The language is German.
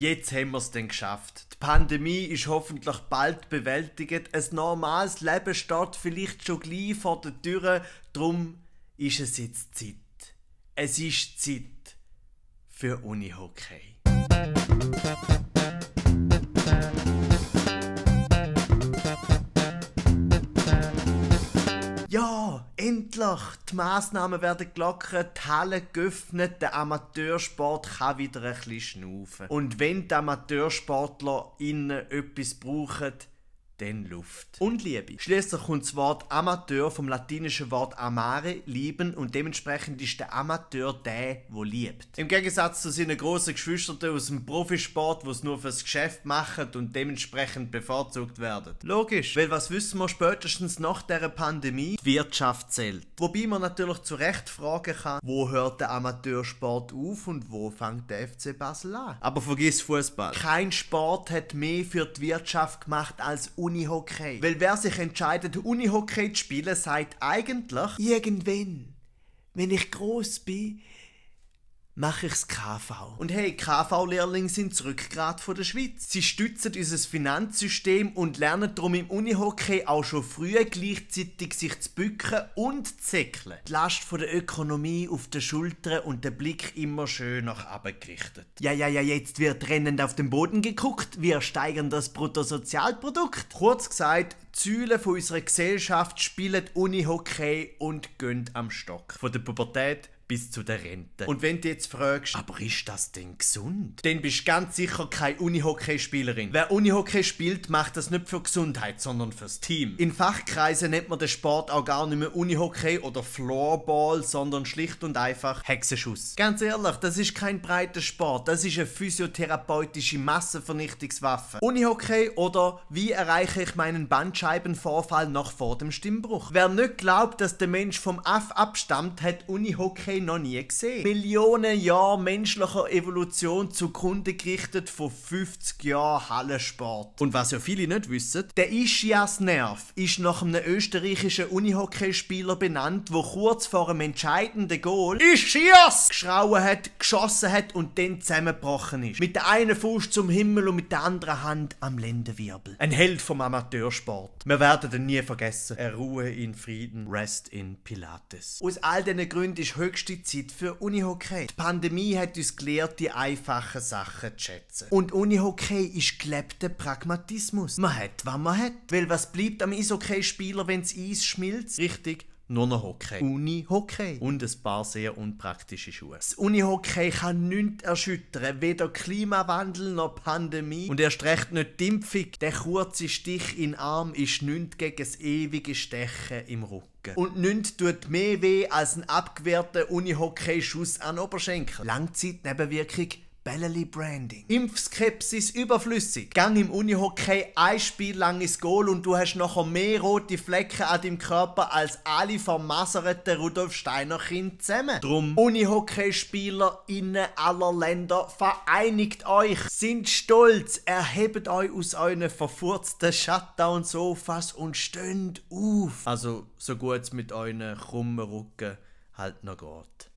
Jetzt haben wir es denn geschafft. Die Pandemie ist hoffentlich bald bewältigt. Ein normales Leben startet vielleicht schon gleich vor der Tür. Drum ist es jetzt Zeit. Es ist Zeit für Unihockey. Ja, endlich! Die Massnahmen werden gelockert, die Hallen geöffnet, der Amateursport kann wieder ein bisschen schnaufen. Und wenn die Amateursportler innen etwas brauchen, denn Luft. Und Liebe. Schließlich kommt das Wort Amateur vom latinischen Wort amare, lieben, und dementsprechend ist der Amateur der, wo liebt. Im Gegensatz zu seinen grossen Geschwistern aus dem Profisport, die es nur fürs Geschäft machen und dementsprechend bevorzugt werden. Logisch, weil was wissen wir spätestens nach der Pandemie? Die Wirtschaft zählt. Wobei man natürlich zu Recht fragen kann, wo hört der Amateursport auf und wo fängt der FC Basel an? Aber vergiss Fußball. Kein Sport hat mehr für die Wirtschaft gemacht als Unihockey. Weil wer sich entscheidet, Unihockey zu spielen, sagt eigentlich irgendwann, wenn ich groß bin, mache ich's KV. Und hey, KV-Lehrlinge sind zurück gerade von der Schweiz. Sie stützen unser Finanzsystem und lernen darum im Unihockey auch schon früh gleichzeitig sich zu bücken und zu säckeln. Die Last von der Ökonomie auf den Schultern und der Blick immer schön nach oben gerichtet. Ja, ja, ja, jetzt wird rennend auf den Boden geguckt, wir steigern das Bruttosozialprodukt. Kurz gesagt, Säulen von unserer Gesellschaft spielen Unihockey und gehen am Stock. Von der Pubertät bis zu der Rente. Und wenn du jetzt fragst, aber ist das denn gesund? Dann bist du ganz sicher keine Unihockeyspielerin. Wer Unihockey spielt, macht das nicht für Gesundheit, sondern fürs Team. In Fachkreisen nennt man den Sport auch gar nicht mehr Unihockey oder Floorball, sondern schlicht und einfach Hexenschuss. Ganz ehrlich, das ist kein breiter Sport, das ist eine physiotherapeutische Massenvernichtungswaffe. Unihockey oder wie erreiche ich meinen Bandscheiben Bandscheibenvorfall noch vor dem Stimmbruch. Wer nicht glaubt, dass der Mensch vom Aff abstammt, hat Unihockey noch nie gesehen. Millionen Jahre menschlicher Evolution zugrunde gerichtet von 50 Jahren Hallensport. Und was ja viele nicht wissen, der Ischiasnerv ist nach einem österreichischen Unihockeyspieler benannt, wo kurz vor einem entscheidenden Goal Ischias geschrauen hat, geschossen hat und dann zusammengebrochen ist. Mit der einen Fuß zum Himmel und mit der anderen Hand am Lendenwirbel. Ein Held vom Amateursport. Wort. Wir werden ihn nie vergessen. Er ruhe in Frieden. Rest in Pilates. Aus all diesen Gründen ist höchste Zeit für Unihockey. Die Pandemie hat uns gelehrt, die einfachen Sachen zu schätzen. Und Unihockey ist gelebter Pragmatismus. Man hat, was man hat. Weil was bleibt am Eishockey-Spieler, wenn das Eis schmilzt? Richtig, nur noch Hockey. Uni-Hockey. Und ein paar sehr unpraktische Schuhe. Das Uni-Hockey kann nichts erschüttern, weder Klimawandel noch Pandemie. Und erst recht nicht die Impfung. Der kurze Stich in den Arm ist nichts gegen das ewige Stechen im Rücken. Und nichts tut mehr weh als ein abgewehrter uni hockey schuss an Oberschenkel. Langzeitnebenwirkung Belleli Branding. Impfskepsis überflüssig. Gang im Unihockey ein Spiel lang ins Goal und du hast nachher mehr rote Flecken an deinem Körper als alle vermaserten Rudolf Steiner Kind zusammen. Drum Unihockeyspieler innen aller Länder vereinigt euch, sind stolz, erhebt euch aus euren verfurzten Shutdown-Sofas und stöhnt auf. Also so gut es mit euren krummen Rücken halt noch geht.